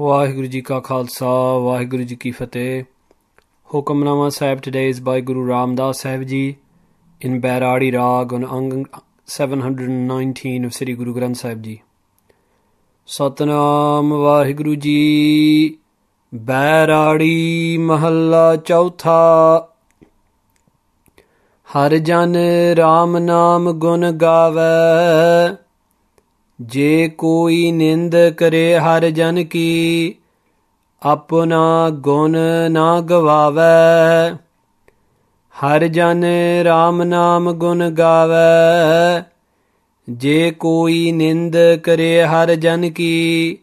ਵਾਹਿਗੁਰੂ ਜੀ ਕਾ ਖਾਲਸਾ ਵਾਹਿਗੁਰੂ ਜੀ ਕੀ ਫਤਿਹ Hukamnama Sahib today is by Guru Ramdas Sahib ji in ਬੈਰਾੜੀ ਰਾਗ ਔਨ ਅੰਗ 719 ਆਫ ਸ੍ਰੀ ਗੁਰੂ ਗ੍ਰੰਥ ਸਾਹਿਬ ਜੀ ਸਤਨਾਮ ਵਾਹਿਗੁਰੂ ਜੀ ਬੈਰਾੜੀ ਮਹੱਲਾ ਚੌਥਾ ਹਰ ਜਨ RAM ਨਾਮ ਗੁਣ ਗਾਵੇ ਜੇ ਕੋਈ ਨਿੰਦ ਕਰੇ ਹਰ ਜਨ ਕੀ ਆਪਣਾ ਗੁਣ ਨਾ ਗਵਾਵੇ ਹਰ ਜਨ RAM ਨਾਮ ਗੁਣ ਗਾਵੇ ਜੇ ਕੋਈ ਨਿੰਦ ਕਰੇ ਹਰ ਜਨ ਕੀ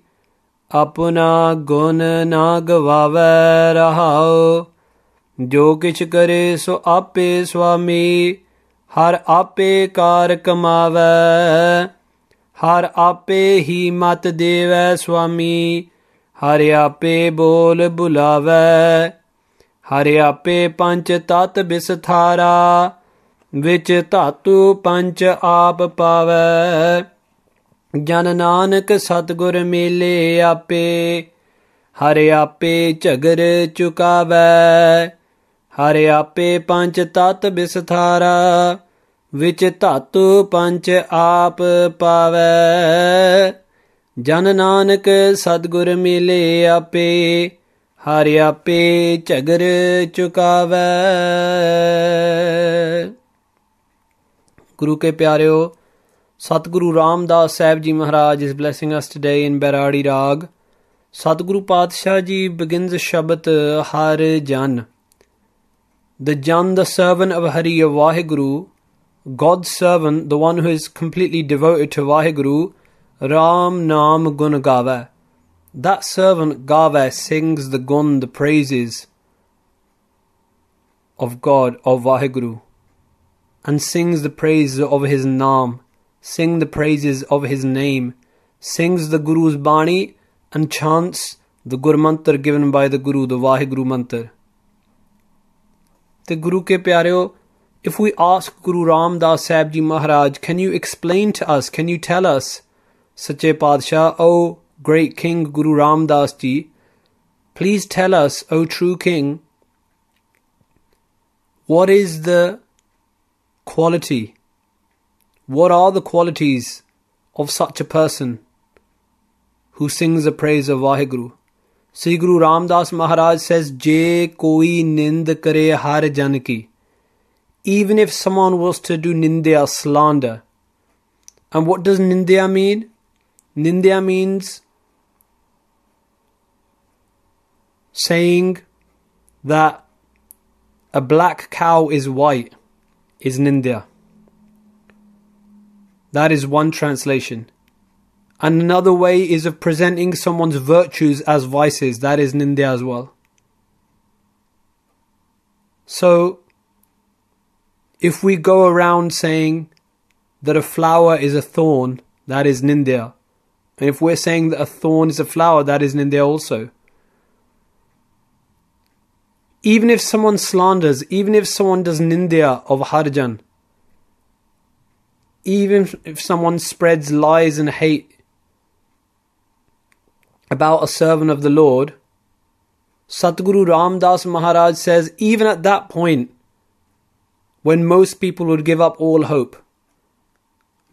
ਆਪਣਾ ਗੁਣ ਨਾ ਗਵਾਵੇ ਰਹਾਉ ਜੋ ਕਿਛ ਕਰੇ ਸੋ ਆਪੇ ਸੁਆਮੀ ਹਰ ਆਪੇ ਕਾਰ ਕਮਾਵੇ ਹਰ ਆਪੇ ਹੀ ਮਤ ਦੇਵੈ ਸੁਆਮੀ ਹਰ ਆਪੇ ਬੋਲ ਬੁਲਾਵੈ ਹਰ ਆਪੇ ਪੰਜ ਤਤ ਵਿਸਥਾਰਾ ਵਿੱਚ ਧਾਤੂ ਪੰਜ ਆਪ ਪਾਵੈ ਜਨ ਨਾਨਕ ਸਤਗੁਰ ਮੇਲੇ ਆਪੇ ਹਰ ਆਪੇ ਝਗਰ ਚੁਕਾਵੈ ਹਰ ਆਪੇ ਪੰਜ ਤਤ ਵਿਸਥਾਰਾ ਵਿਚ ਧਾਤੂ ਪੰਚ ਆਪ ਪਾਵੈ ਜਨ ਨਾਨਕ ਸਤਗੁਰ ਮਿਲੇ ਆਪੇ ਹਰ ਆਪੇ ਝਗਰ ਚੁਕਾਵੈ ਗੁਰੂ ਕੇ ਪਿਆਰਿਓ ਸਤਿਗੁਰੂ ਰਾਮਦਾਸ ਸਾਹਿਬ ਜੀ ਮਹਾਰਾਜ ਇਸ ਬਲੇਸਿੰਗ ਅਸ ਟੁਡੇ ਇਨ ਬੈਰਾੜੀ ਰਾਗ ਸਤਿਗੁਰੂ ਪਾਤਸ਼ਾਹ ਜੀ ਬਿਗਿੰਸ ਸ਼ਬਦ ਹਰ ਜਨ ਦ ਜਨ ਦ ਸਰਵਨ ਆਵ ਹਰੀ Waheguru God's servant, the one who is completely devoted to Vaheguru, Ram Naam Gun Gava. That servant Gava sings the gun, the praises of God, of Vaheguru, and sings the praises of his Naam, sing the praises of his name, sings the Guru's Bani, and chants the Gur Mantar given by the Guru, the Vaheguru Mantar. ਤੇ Guru Ke Pyareo. If we ask Guru Ram Das Sahib Ji Maharaj, can you explain to us, can you tell us, Sache Padshah, O great King Guru Ram Das Ji, please tell us, O true King, what is the quality? What are the qualities of such a person who sings the praise of Vaheguru? Sri Guru Ram Das Maharaj says, Je koi nind kare har jan ki even if someone was to do nindya, slander. And what does nindya mean? Nindya means saying that a black cow is white is nindya. That is one translation. And another way is of presenting someone's virtues as vices. That is nindya as well. So, if we go around saying that a flower is a thorn, that is Nindya. And if we're saying that a thorn is a flower, that is Nindya also. Even if someone slanders, even if someone does Nindya of Harjan, even if someone spreads lies and hate about a servant of the Lord, Satguru Ramdas Maharaj says, even at that point, when most people would give up all hope.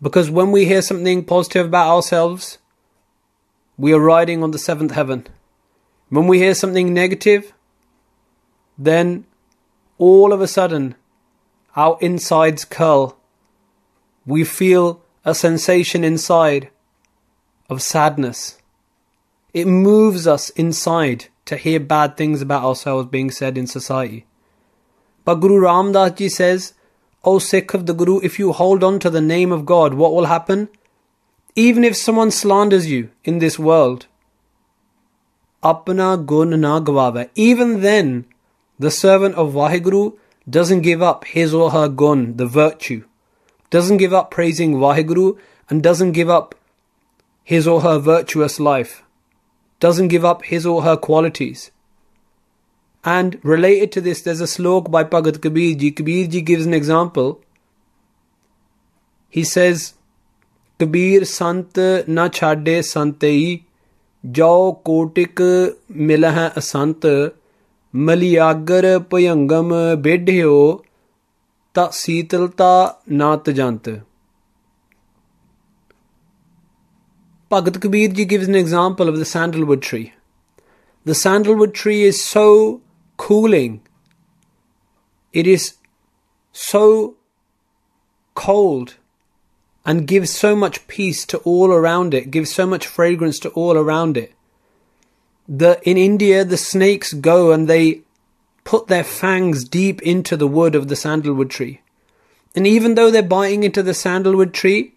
Because when we hear something positive about ourselves, we are riding on the seventh heaven. When we hear something negative, then all of a sudden our insides curl. We feel a sensation inside of sadness. It moves us inside to hear bad things about ourselves being said in society. But Guru Ramdas ji says, O Sikh of the Guru, if you hold on to the name of God, what will happen? Even if someone slanders you in this world, apna gun na gawava. Even then, the servant of Vaheguru doesn't give up his or her gun, the virtue, doesn't give up praising Vaheguru and doesn't give up his or her virtuous life, doesn't give up his or her qualities. And related to this, there's a slok by Bhagat Kabirji. Kabirji gives an example. He says, Kabir Sant na chade santei, jao kotik milah asant, maliagar payangam bedheo, ta sitalta na jant. Bhagat Kabirji gives an example of the sandalwood tree. The sandalwood tree is so cooling. It is so cold and gives so much peace to all around it, gives so much fragrance to all around it. The, in India, the snakes go and they put their fangs deep into the wood of the sandalwood tree. And even though they're biting into the sandalwood tree,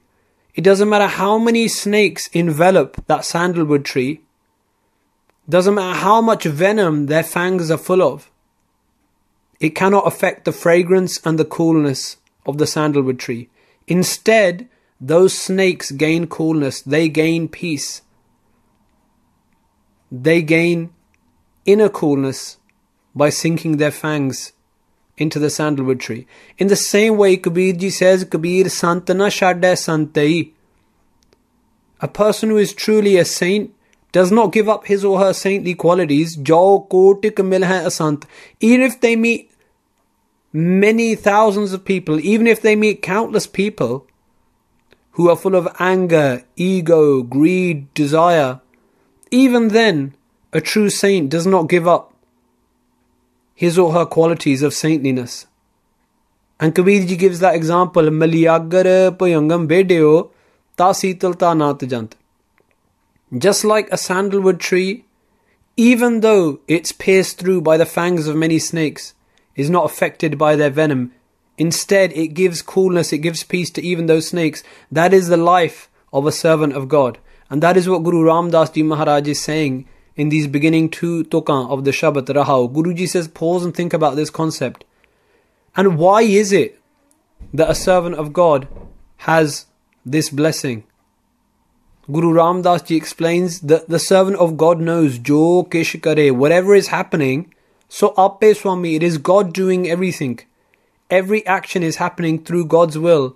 it doesn't matter how many snakes envelop that sandalwood tree, doesn't matter how much venom their fangs are full of, it cannot affect the fragrance and the coolness of the sandalwood tree. Instead, those snakes gain coolness, they gain peace, they gain inner coolness by sinking their fangs into the sandalwood tree. In the same way, Kabir ji says, Kabir santana shadda santai. A person who is truly a saint does not give up his or her saintly qualities, hai asant, even if they meet many thousands of people, even if they meet countless people who are full of anger, ego, greed, desire, even then a true saint does not give up his or her qualities of saintliness. And Kabir ji gives that example, Maliyagar Payangam Bedeo Tasital Tanat just like a sandalwood tree, even though it's pierced through by the fangs of many snakes, is not affected by their venom. Instead, it gives coolness, it gives peace to even those snakes. That is the life of a servant of God. And that is what Guru Ram Das Ji Maharaj is saying in these beginning two tokan of the Shabbat Rahao. Guruji says, pause and think about this concept. And why is it that a servant of God has this blessing? Guru Ram Das Ji explains that the servant of God knows jo kish kare, whatever is happening. So appe Swami, it is God doing everything. Every action is happening through God's will.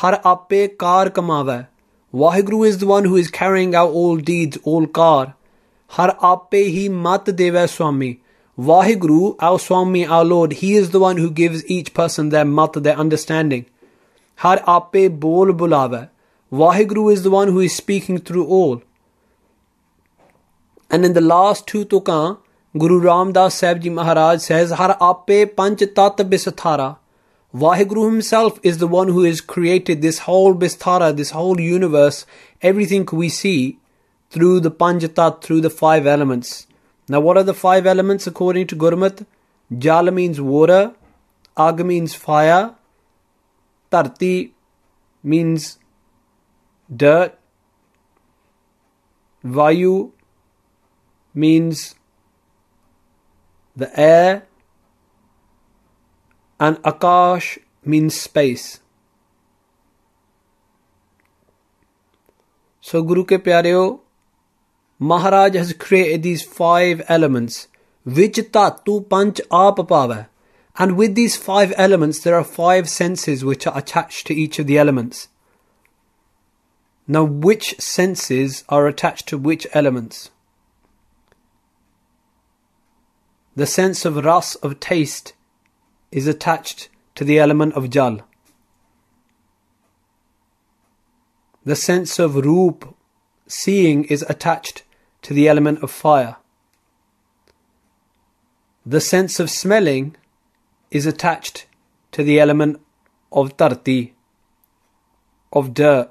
Har appe kar kamava. Wahiguru is the one who is carrying out all deeds, all kar. Har appe hi mat deva Swami. Waheguru, our Swami, our Lord, He is the one who gives each person their mat, their understanding. Har appe bol bulava. Vaheguru is the one who is speaking through all. And in the last two tokan, Guru Ram Das Sahib Ji Maharaj says, Har ape panch tat bisthara. Vaheguru himself is the one who has created this whole bistara, this whole universe, everything we see through the panjatat, through the five elements. Now, what are the five elements according to Gurmat? Jala means water, Aga means fire, Tarti means dirt. Vayu means the air, and Akash means space. So, Guru ke pyareo, Maharaj has created these five elements, which tu panch apapava. And with these five elements, there are five senses which are attached to each of the elements. Now, which senses are attached to which elements? The sense of ras of taste is attached to the element of jal. The sense of roop, seeing, is attached to the element of fire. The sense of smelling is attached to the element of tarti, of dirt.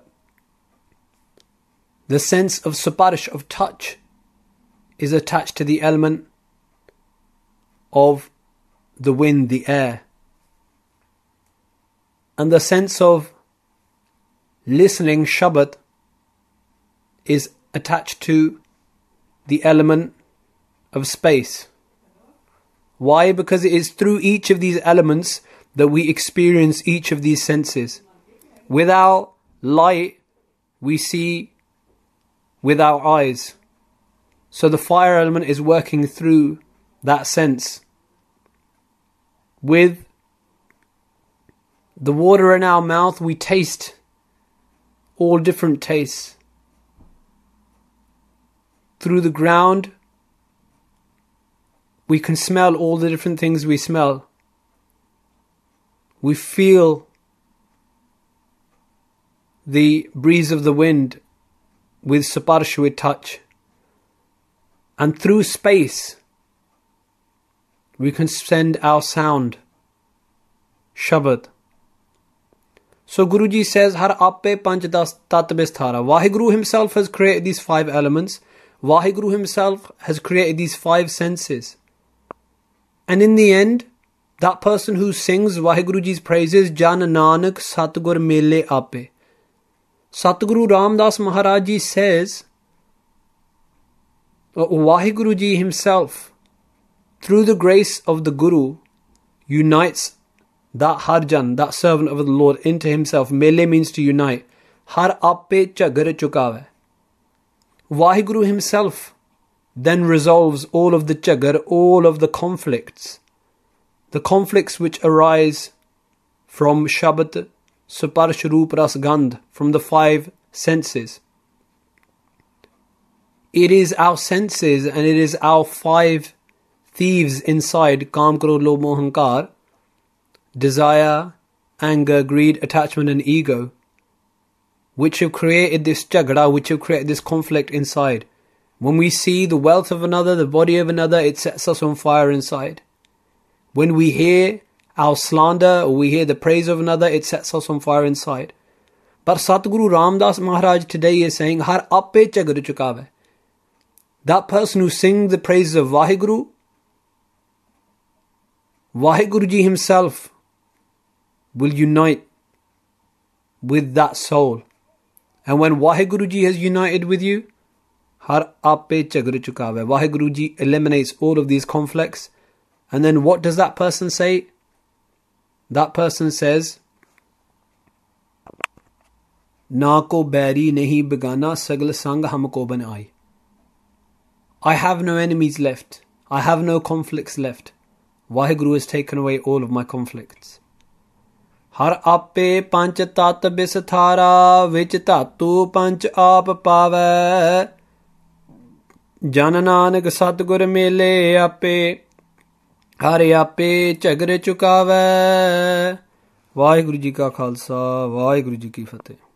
The sense of saparish, of touch, is attached to the element of the wind, the air. And the sense of listening, Shabbat, is attached to the element of space. Why? Because it is through each of these elements that we experience each of these senses. Without light, we see with our eyes. So the fire element is working through that sense. With the water in our mouth, we taste all different tastes. Through the ground, we can smell all the different things we smell. We feel the breeze of the wind with sparsh, touch. And through space, we can send our sound, Shabad. So Guruji says, Har appe panch das tatabisthara. Vaheguru himself has created these five elements. Vaheguru himself has created these five senses. And in the end, that person who sings Vaheguruji's praises, Jan Nanak Satgur Mele Ape. Satguru Ramdas Maharaj says, Wahiguru ji himself, through the grace of the Guru, unites that Harjan, that servant of the Lord, into himself. Mele means to unite. Har appe cha gare himself then resolves all of the chagar, all of the conflicts. The conflicts which arise from Shabbat, sparsh roop ras from the five senses. It is our senses and it is our five thieves inside Kam Krodh Mohankar, desire, anger, greed, attachment, and ego, which have created this jagada, which have created this conflict inside. When we see the wealth of another, the body of another, it sets us on fire inside. When we hear our slander, we hear the praise of another, it sets us on fire inside. But Satguru Ramdas Maharaj today is saying, Har chukave. That person who sings the praises of Vaheguru, Vaheguruji himself will unite with that soul. And when Vaheguruji has united with you, Har appe chagur chukave. Vaheguruji eliminates all of these conflicts. And then what does that person say? that person says ना को बैरी नहीं बेगाना सगल संग हमको बनाए I have no enemies left. I have no conflicts left. Vaheguru has taken away all of my conflicts. ਹਰ ਆਪੇ ਪੰਜ ਤਤ ਬਿਸਥਾਰਾ ਵਿੱਚ ਧਾਤੂ ਪੰਜ ਆਪ ਪਾਵੈ ਜਨ ਨਾਨਕ ਸਤਗੁਰ ਮੇਲੇ ਆਪੇ ਹਰ ਆਪੇ ਝਗਰੇ ਚੁਕਾਵੇ ਵਾਹਿਗੁਰੂ ਜੀ ਕਾ ਖਾਲਸਾ ਵਾਹਿਗੁਰੂ ਜੀ ਕੀ ਫਤਿਹ